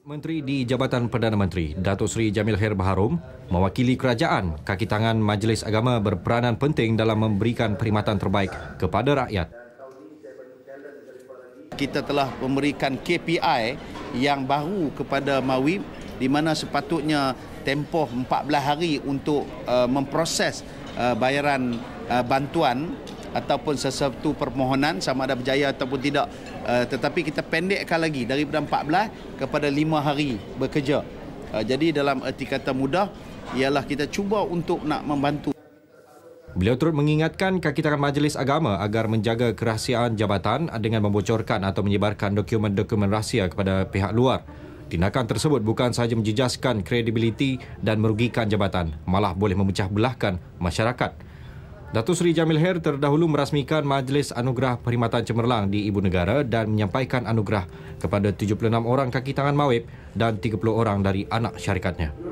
Menteri di Jabatan Perdana Menteri, Datuk Seri Jamil Khair Baharum, mewakili kerajaan, kaki tangan Majlis Agama berperanan penting dalam memberikan perkhidmatan terbaik kepada rakyat. Kita telah memberikan KPI yang baru kepada MAWI di mana sepatutnya tempoh 14 hari untuk uh, memproses uh, bayaran uh, bantuan ataupun sesuatu permohonan sama ada berjaya ataupun tidak uh, tetapi kita pendekkan lagi daripada 14 kepada 5 hari bekerja uh, jadi dalam erti kata mudah ialah kita cuba untuk nak membantu Beliau turut mengingatkan kaki tangan majlis agama agar menjaga kerahsiaan jabatan dengan membocorkan atau menyebarkan dokumen-dokumen rahsia kepada pihak luar. Tindakan tersebut bukan sahaja menjejaskan kredibiliti dan merugikan jabatan, malah boleh memecah belahkan masyarakat. Datuk Seri Jamil Her terdahulu merasmikan Majlis Anugerah Perkhidmatan Cemerlang di Ibu Negara dan menyampaikan anugerah kepada 76 orang kaki tangan Mawib dan 30 orang dari anak syarikatnya.